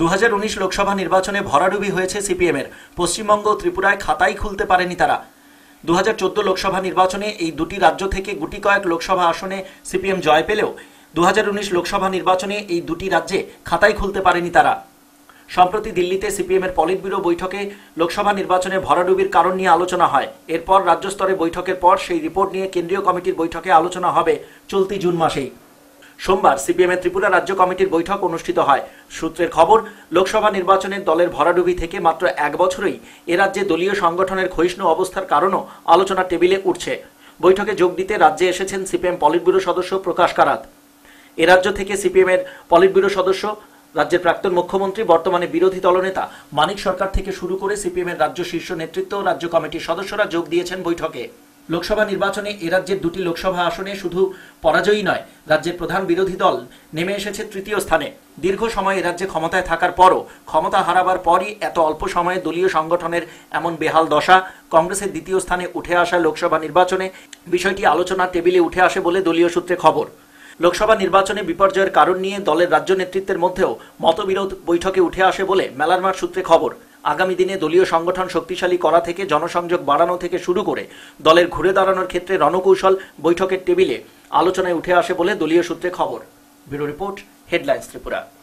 দু লোকসভা নির্বাচনে ভরাডুবি হয়েছে সিপিএমের পশ্চিমবঙ্গ ত্রিপুরায় খাতাই খুলতে পারেনি তারা দু লোকসভা নির্বাচনে এই দুটি রাজ্য থেকে গুটি কয়েক লোকসভা আসনে সিপিএম জয় পেলেও দু লোকসভা নির্বাচনে এই দুটি রাজ্যে খাতাই খুলতে পারেনি তারা সম্প্রতি দিল্লিতে সিপিএমের পলিট ব্যুরো বৈঠকে লোকসভা নির্বাচনে ভরাডুবির কারণ নিয়ে আলোচনা হয় এরপর রাজ্য স্তরে বৈঠকের পর সেই রিপোর্ট নিয়ে কেন্দ্রীয় কমিটির বৈঠকে আলোচনা হবে চলতি জুন মাসেই সোমবার সিপিএমের ত্রিপুরা রাজ্য কমিটির বৈঠক অনুষ্ঠিত হয় সূত্রের খবর লোকসভা নির্বাচনের দলের ভরাডুবি থেকে মাত্র এক বছরেই এ রাজ্যে দলীয় সংগঠনের ক্ষয়িষ্ণু অবস্থার কারণও আলোচনা টেবিলে উঠছে বৈঠকে যোগ দিতে রাজ্যে এসেছেন সিপিএম পলিটব্যুরো সদস্য প্রকাশ কারাত এ রাজ্য থেকে সিপিএমের পলিটব্যুরো সদস্য রাজ্যের প্রাক্তন মুখ্যমন্ত্রী বর্তমানে বিরোধী দলনেতা মানিক সরকার থেকে শুরু করে সিপিএমের রাজ্য শীর্ষ নেতৃত্ব ও রাজ্য কমিটির সদস্যরা যোগ দিয়েছেন বৈঠকে লোকসভা নির্বাচনে এ রাজ্যের দুটি লোকসভা আসনে শুধু পরাজয়ী নয় রাজ্যের প্রধান বিরোধী দল নেমে এসেছে তৃতীয় স্থানে দীর্ঘ সময় এ রাজ্যে ক্ষমতায় থাকার পরও ক্ষমতা হারাবার পরই এত অল্প সময়ে দলীয় সংগঠনের এমন বেহাল দশা কংগ্রেসের দ্বিতীয় স্থানে উঠে আসা লোকসভা নির্বাচনে বিষয়টি আলোচনার টেবিলে উঠে আসে বলে দলীয় সূত্রে খবর লোকসভা নির্বাচনে বিপর্যয়ের কারণ নিয়ে দলের রাজ্য নেতৃত্বের মধ্যেও মতবিরোধ বৈঠকে উঠে আসে বলে মেলারমার সূত্রে খবর আগামী দিনে দলীয় সংগঠন শক্তিশালী করা থেকে জনসংযোগ বাড়ানো থেকে শুরু করে দলের ঘুরে দাঁড়ানোর ক্ষেত্রে রণকৌশল বৈঠকের টেবিলে আলোচনায় উঠে আসে বলে দলীয় সূত্রে খবর ব্যুরো রিপোর্ট হেডলাইন্স ত্রিপুরা